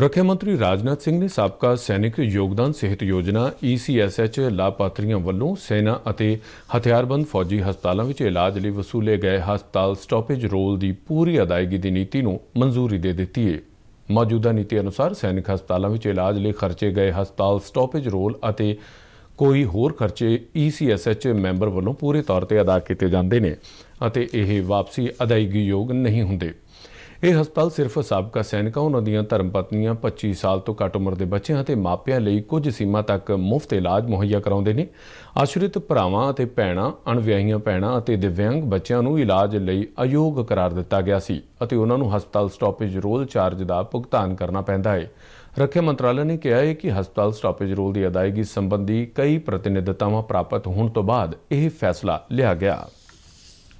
ਰੱਖਿਆ ਮੰਤਰੀ ਰਾਜਨਾਥ ਸਿੰਘ ਨੇ ਸਾਬਕਾ ਸੈਨਿਕ ਯੋਗਦਾਨ ਸਿਹਤ ਯੋਜਨਾ ECSH ਲਾਭਪਾਤਰੀਆਂ ਵੱਲੋਂ ਸੈਨਾ ਅਤੇ ਹਥਿਆਰਬੰਦ ਫੌਜੀ ਹਸਪਤਾਲਾਂ ਵਿੱਚ ਇਲਾਜ ਲਈ ਵਸੂਲੇ ਗਏ ਹਸਪਤਾਲ ਸਟਾਪੇਜ ਰੋਲ ਦੀ ਪੂਰੀ ਅਦਾਇਗੀ ਦੀ ਨੀਤੀ ਨੂੰ ਮਨਜ਼ੂਰੀ ਦੇ ਦਿੱਤੀ ਹੈ। ਮੌਜੂਦਾ ਨੀਤੀ ਅਨੁਸਾਰ ਸੈਨਿਕ ਹਸਪਤਾਲਾਂ ਵਿੱਚ ਇਲਾਜ ਲਈ ਖਰਚੇ ਗਏ ਹਸਪਤਾਲ ਸਟਾਪੇਜ ਰੋਲ ਅਤੇ ਕੋਈ ਹੋਰ ਖਰਚੇ ECSH ਮੈਂਬਰ ਵੱਲੋਂ ਪੂਰੇ ਤੌਰ ਤੇ ਅਦਾ ਕੀਤੇ ਜਾਂਦੇ ਨੇ ਅਤੇ ਇਹ ਵਾਪਸੀ ਅਦਾਇਗੀ ਯੋਗ ਨਹੀਂ ਹੁੰਦੇ। ਇਹ ਹਸਪਤਾਲ ਸਿਰਫ ਸਾਬਕਾ ਸੈਨਿਕਾਂ ਉਹਨਾਂ ਦੀਆਂ ਧਰਮ ਪਤਨੀਆਂ 25 ਸਾਲ ਤੋਂ ਘੱਟ ਉਮਰ ਦੇ ਬੱਚਿਆਂ ਅਤੇ ਮਾਪਿਆਂ ਲਈ ਕੁਝ ਸੀਮਾ ਤੱਕ ਮੁਫਤ ਇਲਾਜ ਮੁਹੱਈਆ ਕਰਾਉਂਦੇ ਨੇ ਆਸ਼ਰਿਤ ਭਰਾਵਾਂ ਅਤੇ ਭੈਣਾਂ ਅਣਵਿਆਹੀਆਂ ਭੈਣਾਂ ਅਤੇ ਦਿਵਯੰਗ ਬੱਚਿਆਂ ਨੂੰ ਇਲਾਜ ਲਈ ਅਯੋਗ ਕਰਾਰ ਦਿੱਤਾ ਗਿਆ ਸੀ ਅਤੇ ਉਹਨਾਂ ਨੂੰ ਹਸਪਤਾਲ ਸਟਾਪੇਜ ਰੋਲ ਚਾਰਜ ਦਾ ਭੁਗਤਾਨ ਕਰਨਾ ਪੈਂਦਾ ਹੈ ਰੱਖਿਆ ਮੰਤਰਾਲੇ ਨੇ ਕਿਹਾ ਹੈ ਕਿ ਹਸਪਤਾਲ ਸਟਾਪੇਜ ਰੋਲ ਦੀ ਅਦਾਇਗੀ ਸੰਬੰਧੀ ਕਈ ਪ੍ਰਤੀਨਿਧਤਾਵਾਂ ਪ੍ਰਾਪਤ ਹੋਣ ਤੋਂ ਬਾਅਦ ਇਹ ਫੈਸਲਾ ਲਿਆ ਗਿਆ